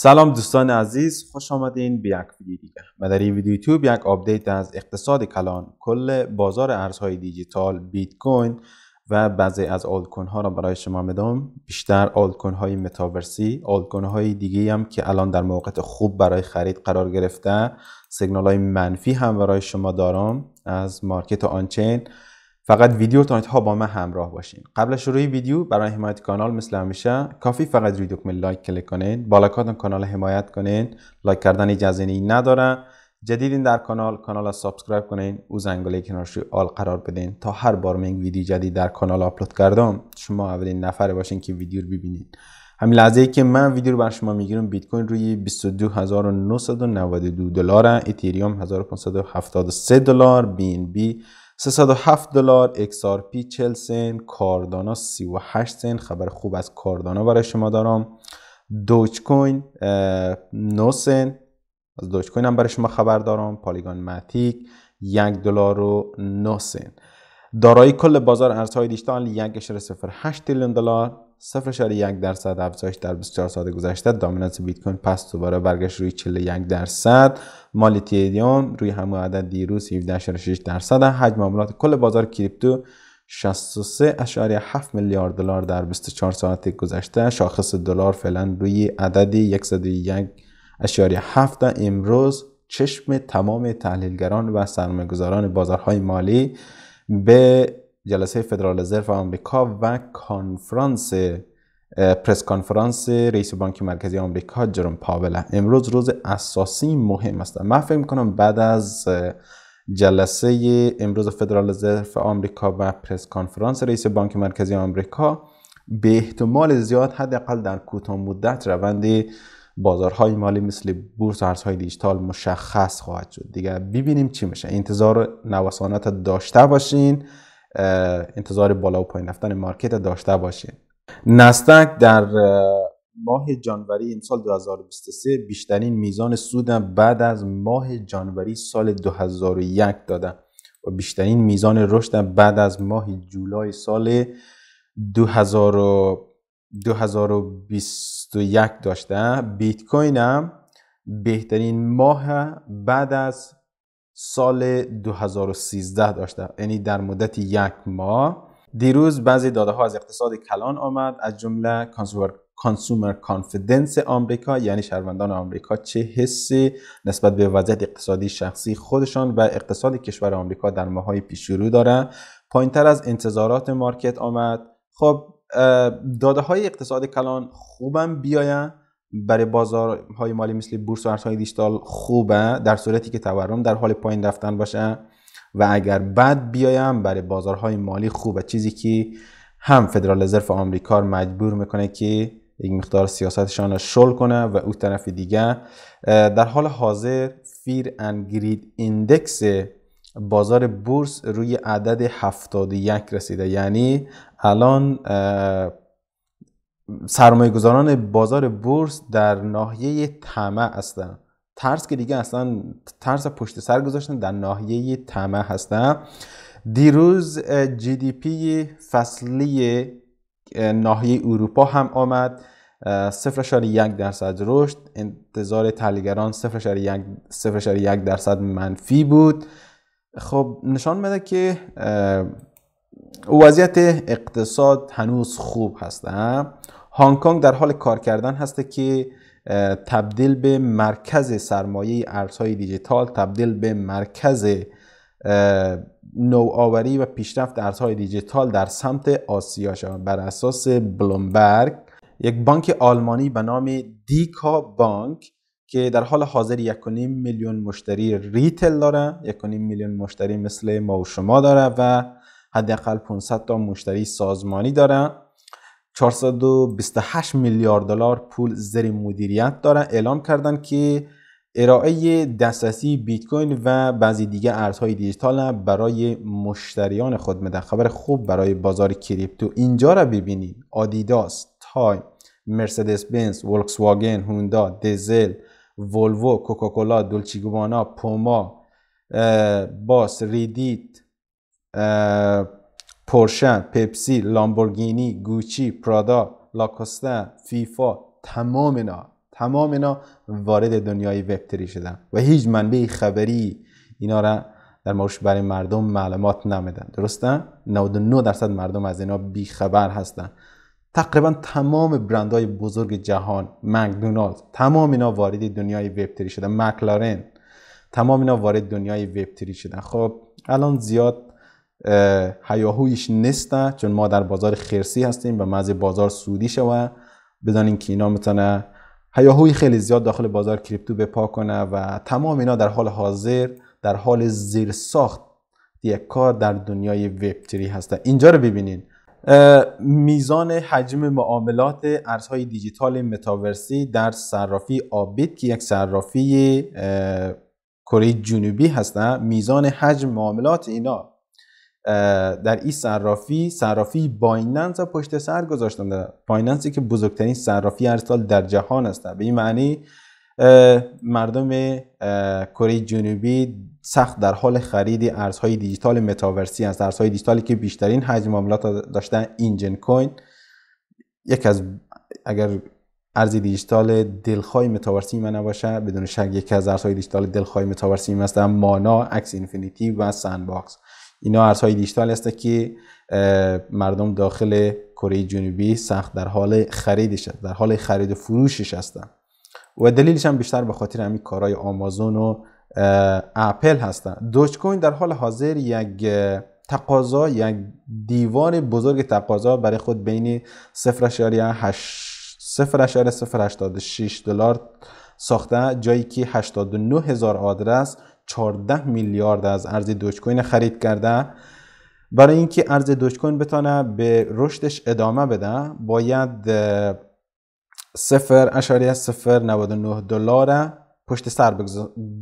سلام دوستان عزیز خوش آمدین به یک ویدیو دیگه و در این ویدیو یوتیوب یک آپدیت از اقتصاد کلان کل بازار ارزهای دیجیتال بیت کوین و بعضی از آلت ها را برای شما میدم بیشتر آلت های متاورسی آلت های دیگه هم که الان در موقعیت خوب برای خرید قرار گرفته سیگنال های منفی هم برای شما دارم از مارکت آنچین فقط ویدیو تا ها با من همراه باشین قبل از شروع ویدیو برای حمایت کانال مثل همیشه کافی فقط روی دکمه لایک کلیک کنین بالا کانال حمایت کنین لایک کردن اجازه نداره جدیدین در کانال کانال را سابسکرایب کنین او زنگوله کنارش آل قرار بدین تا هر بار من ویدیو جدید در کانال آپلود کردم شما اولین نفر باشین که ویدیو رو ببینید همین لحظه ای که من ویدیو رو بر شما میگیرم بیت کوین روی 22992 دلار اتریوم 1573 دلار بی ان بی 307 دلار XRP 40 سن، کاردانا 38 سن، خبر خوب از کاردانا برای شما دارم دوچ کوین 9 سن، از دوچ کوین هم برای شما خبر دارم پالیگان ماتیک 1 دلار و 9 سن، دارایی کل بازار ارزهای دیجیتال 1.08 تریلیون دلار 0.1 درصد افزایش در 24 ساعت گذشته دامیننس بیت کوین پس دوباره برگشت روی 41 درصد مالی ادیون روی همه عدد دیروز 17.6 درصد حجم معاملات کل بازار کریپتو 63.7 میلیارد دلار در 24 ساعت گذشته شاخص دلار فعلا روی عدد 101.7 امروز چشم تمام تحلیلگران و سرمایه‌گذاران بازارهای مالی به جلسه فدرال رزرو آمریکا و کانفرانس پرس کانفرانس رئیس بانک مرکزی آمریکا جرم پاول امروز روز اساسی مهم است من فکر کنم بعد از جلسه امروز فدرال رزرو آمریکا و پرس کانفرانس رئیس بانک مرکزی آمریکا به احتمال زیاد حداقل در کوتاه مدت روند بازارهای مالی مثل بورس و ارزهای دیجیتال مشخص خواهد شد دیگه ببینیم چی میشه انتظار نوسانات داشته باشین انتظار بالا و پایین رفتن مارکت داشته باشین نستک در ماه جانوری سال 2023 بیشترین میزان سود بعد از ماه جانوری سال 2001 داده و بیشترین میزان رشد بعد از ماه جولای سال 2000 2021 داشته بیت کوینم بهترین ماه بعد از سال 2013 داشته یعنی در مدت یک ماه دیروز بعضی داده ها از اقتصاد کلان آمد از جمله کانسومر کانسومر کانفیدنس آمریکا یعنی شهروندان آمریکا چه حسی نسبت به وضعیت اقتصادی شخصی خودشان و اقتصاد کشور آمریکا در های پیش رو داره تر از انتظارات مارکت آمد خب داده های اقتصاد کلان خوبم بیاین برای بازارهای مالی مثل بورس و ارزهای دیجیتال خوبه در صورتی که تورم در حال پایین رفتن باشه و اگر بعد بیایم برای بازارهای مالی خوبه چیزی که هم فدرال رزرو آمریکا مجبور میکنه که یک مقدار سیاستشان را شل کنه و او طرف دیگه در حال حاضر فیر اند گرید ایندکس بازار بورس روی عدد 71 رسیده یعنی الان سرمایه گذاران بازار بورس در ناحیه طمع هستن ترس که دیگه اصلا ترس پشت سر گذاشتن در ناحیه طمع هستن دیروز جی دی پی فصلی ناحیه اروپا هم آمد 0.1 درصد رشد انتظار تحلیلگران 0.1 درصد منفی بود خب نشان میده که وضعیت اقتصاد هنوز خوب هست هنگ کنگ در حال کار کردن هست که تبدیل به مرکز سرمایه ارزهای دیجیتال تبدیل به مرکز نوآوری و پیشرفت ارزهای دیجیتال در سمت آسیا شد بر اساس بلومبرگ یک بانک آلمانی به نام دیکا بانک که در حال حاضر یک میلیون مشتری ریتل داره یک میلیون مشتری مثل ما و شما داره و حداقل 500 تا مشتری سازمانی داره 428 میلیارد دلار پول زیر مدیریت داره اعلام کردن که ارائه دسترسی بیت کوین و بعضی دیگه ارزهای دیجیتال برای مشتریان خود میده خبر خوب برای بازار کریپتو اینجا را ببینید آدیداس تایم مرسدس بنز ولکس واگن هوندا دیزل ولوو کوکاکولا دولچیگوانا پوما باس ریدیت پرشن، پپسی لامبورگینی گوچی پرادا لاکسته فیفا تمام اینا تمام اینا وارد دنیای وبتری شدن و هیچ منبع خبری اینا را در موردش برای مردم معلومات نمیدن درسته 99 درصد مردم از اینا بی خبر هستن تقریبا تمام برندهای بزرگ جهان مکدونالد تمام اینا وارد دنیای وب تری شدن مکلارن تمام اینا وارد دنیای وب تری شدن خب الان زیاد هیاهویش نیستن چون ما در بازار خرسی هستیم و مزه بازار سودی شوه بدانین که اینا میتونه هیاهوی خیلی زیاد داخل بازار کریپتو بپا کنه و تمام اینا در حال حاضر در حال زیر ساخت یک کار در دنیای وب تری هسته اینجا رو ببینین میزان حجم معاملات ارزهای دیجیتال متاورسی در صرافی آبیت که یک صرافی کره جنوبی هستن میزان حجم معاملات اینا در این صرافی صرافی بایننس پشت سر گذاشتن بایننسی که بزرگترین صرافی ارسال در جهان است به این معنی مردم کره جنوبی سخت در حال خرید ارزهای دیجیتال متاورسی است ارزهای دیجیتالی که بیشترین حجم معاملات داشتن اینجن کوین یک از اگر ارز دیجیتال دلخواه متاورسی من نباشه بدون شک یکی از ارزهای دیجیتال دلخواه متاورسی مثلا مانا اکس اینفینیتی و سن باکس اینا ارزهای دیجیتال است که مردم داخل کره جنوبی سخت در حال خریدش در حال خرید و فروشش هستند و دلیلش هم بیشتر به خاطر همین کارهای آمازون و اپل هستن دوج کوین در حال حاضر یک تقاضا یک دیوان بزرگ تقاضا برای خود بین 0.086 دلار ساخته جایی که 89 هزار آدرس 14 میلیارد از ارز دوچ کوین خرید کرده برای اینکه ارز دوج کوین بتونه به رشدش ادامه بده باید صفر از صفر دلار پشت سر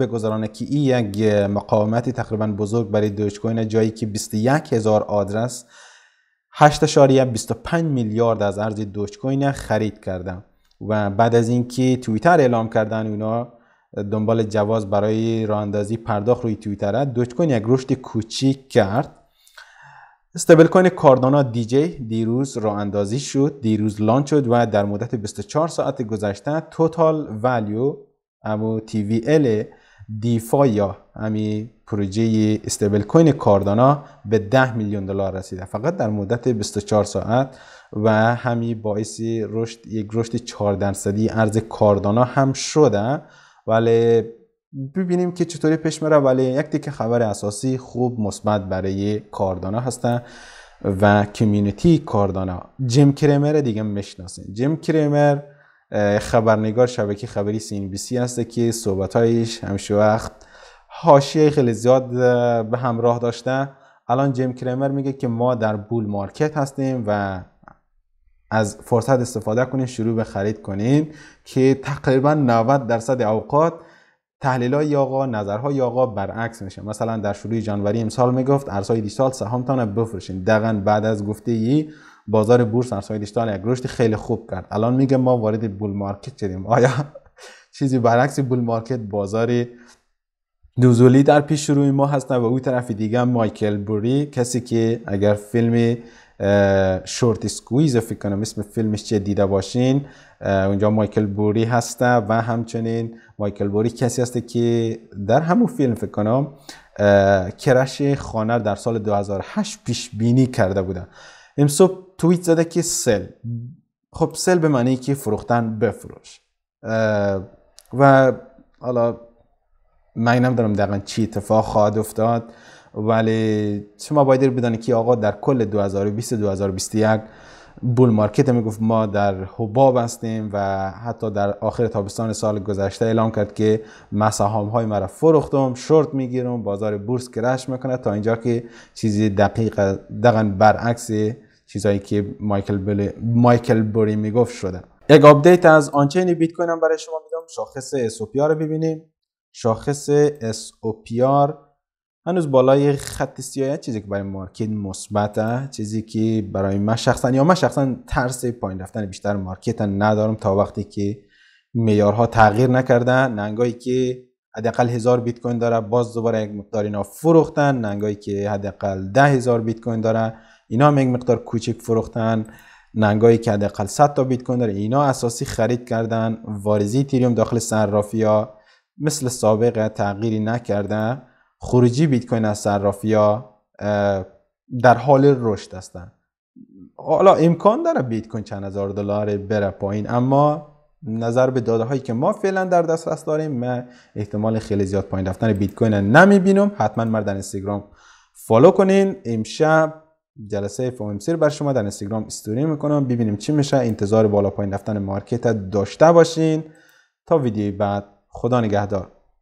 بگذارانه که این یک مقاومتی تقریبا بزرگ برای دوچکوینه جایی که 21 هزار آدرس 8.25 میلیارد از ارز دوچکوینه خرید کردم و بعد از اینکه توییتر اعلام کردن اونا دنبال جواز برای راه پرداخت روی توییتر دوچکوین کوین یک رشد کوچیک کرد استیبل کوین کاردانا جی دیروز راه اندازی شد دیروز لانچ شد و در مدت 24 ساعت گذشته توتال ولیو امو تی وی ال دیفای یا امی پروژه استیبل کوین کاردانا به 10 میلیون دلار رسیده فقط در مدت 24 ساعت و همی باعث رشد یک رشد 4 درصدی ارز کاردانا هم شده ولی ببینیم که چطوری پیش میره ولی یک دیگه خبر اساسی خوب مثبت برای کاردانا هستن و کمیونیتی کاردانا جیم کریمر دیگه میشناسین جیم کریمر خبرنگار شبکه خبری سین بی سی هسته که صحبتهایش همشه وقت حاشیه خیلی زیاد به همراه داشته الان جیم کریمر میگه که ما در بول مارکت هستیم و از فرصت استفاده کنین شروع به خرید کنین که تقریبا 90 درصد اوقات تحلیل های آقا نظرهای آقا برعکس میشه مثلا در شروع جانوری امسال میگفت ارزهای دیجیتال سهامتان رو بفروشین دقیقا بعد از گفته ای بازار بورس ارزهای دیجیتال یک رشد خیلی خوب کرد الان میگه ما وارد بول مارکت شدیم آیا چیزی برعکس بول مارکت بازار دوزولی در پیش روی ما هست و او طرف دیگه مایکل بوری کسی که اگر فیلم شورت سکویز فکر کنم اسم فیلمش چه دیده باشین اونجا مایکل بوری هسته و همچنین مایکل بوری کسی هسته که در همون فیلم فکر کنم کرش خانه در سال 2008 پیش بینی کرده بودن امسوب توییت زده که سل خب سل به معنی که فروختن بفروش و حالا من نمیدونم دقیقا چی اتفاق خواهد افتاد ولی شما باید بدانید که آقا در کل 2020 2021 بول مارکت میگفت ما در حباب هستیم و حتی در آخر تابستان سال گذشته اعلام کرد که مساهم های مرا فروختم شورت میگیرم بازار بورس کرش میکنه تا اینجا که چیزی دقیق دقیقا برعکس چیزایی که مایکل مایکل بوری میگفت شده یک آپدیت از آنچین بیت کوین هم برای شما میدم شاخص اس رو ببینیم شاخص اس هنوز بالای خط سیاه چیزی که برای مارکت مثبته چیزی که برای من شخصا یا من شخصا ترس پایین رفتن بیشتر مارکت ندارم تا وقتی که معیارها تغییر نکرده ننگایی که حداقل هزار بیت کوین داره باز دوباره یک مقدار اینا فروختن ننگایی که حداقل ده هزار بیت کوین داره اینا هم یک مقدار کوچک فروختن ننگایی که حداقل 100 تا بیت کوین داره اینا اساسی خرید کردن واریزی تریوم داخل صرافی ها مثل سابقه تغییری نکرده خروجی بیت کوین از ها در حال رشد هستن حالا امکان داره بیت کوین چند هزار دلار بره پایین اما نظر به داده هایی که ما فعلا در دسترس داریم من احتمال خیلی زیاد پایین رفتن بیت کوین نمیبینم حتما مرد در اینستاگرام فالو کنین امشب جلسه FOMC بر شما در اینستاگرام استوری میکنم ببینیم چی میشه انتظار بالا پایین رفتن مارکت داشته باشین تا ویدیو بعد خدا نگهدار